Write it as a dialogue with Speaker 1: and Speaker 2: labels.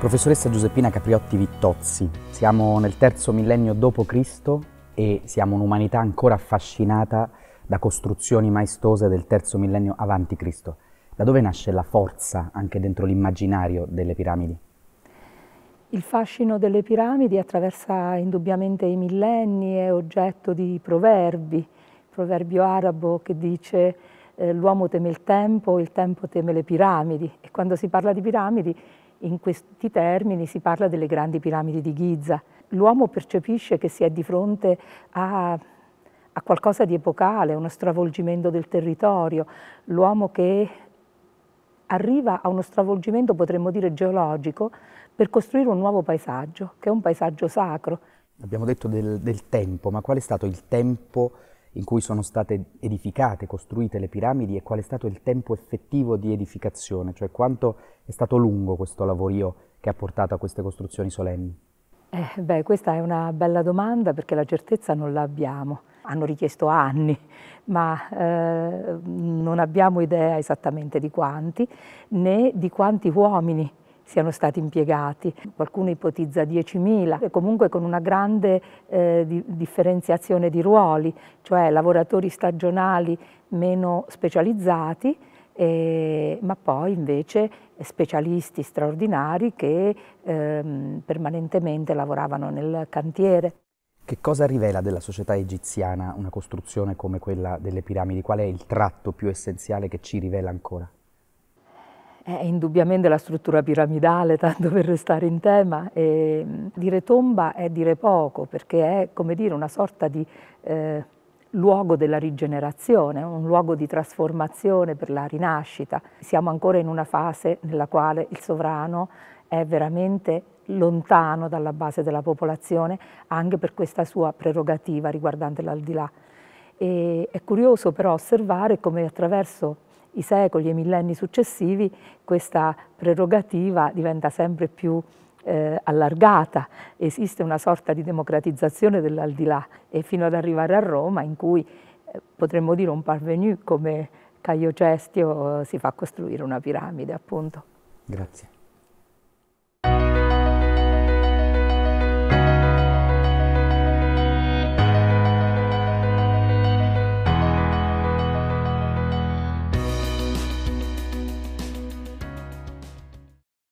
Speaker 1: Professoressa Giuseppina Capriotti Vittozzi, siamo nel terzo millennio d.C. e siamo un'umanità ancora affascinata da costruzioni maestose del terzo millennio avanti Cristo. Da dove nasce la forza anche dentro l'immaginario delle piramidi?
Speaker 2: Il fascino delle piramidi attraversa indubbiamente i millenni, è oggetto di proverbi, il proverbio arabo che dice eh, l'uomo teme il tempo, il tempo teme le piramidi e quando si parla di piramidi in questi termini si parla delle grandi piramidi di Giza. L'uomo percepisce che si è di fronte a, a qualcosa di epocale, uno stravolgimento del territorio, l'uomo che arriva a uno stravolgimento, potremmo dire, geologico per costruire un nuovo paesaggio, che è un paesaggio sacro.
Speaker 1: Abbiamo detto del, del tempo, ma qual è stato il tempo in cui sono state edificate, costruite le piramidi e qual è stato il tempo effettivo di edificazione, cioè quanto è stato lungo questo lavorio che ha portato a queste costruzioni solenni?
Speaker 2: Eh, beh, questa è una bella domanda perché la certezza non la abbiamo. Hanno richiesto anni, ma eh, non abbiamo idea esattamente di quanti, né di quanti uomini siano stati impiegati, qualcuno ipotizza 10.000, comunque con una grande eh, di, differenziazione di ruoli, cioè lavoratori stagionali meno specializzati, eh, ma poi invece specialisti straordinari che ehm, permanentemente lavoravano nel cantiere.
Speaker 1: Che cosa rivela della società egiziana una costruzione come quella delle piramidi? Qual è il tratto più essenziale che ci rivela ancora?
Speaker 2: È indubbiamente la struttura piramidale, tanto per restare in tema, e mm, dire tomba è dire poco perché è come dire una sorta di eh, luogo della rigenerazione, un luogo di trasformazione per la rinascita. Siamo ancora in una fase nella quale il sovrano è veramente lontano dalla base della popolazione anche per questa sua prerogativa riguardante l'aldilà. E è curioso però osservare come attraverso i secoli e i millenni successivi questa prerogativa diventa sempre più eh, allargata, esiste una sorta di democratizzazione dell'aldilà e fino ad arrivare a Roma in cui eh, potremmo dire un parvenu come Caio Cestio eh, si fa costruire una piramide appunto.
Speaker 1: Grazie.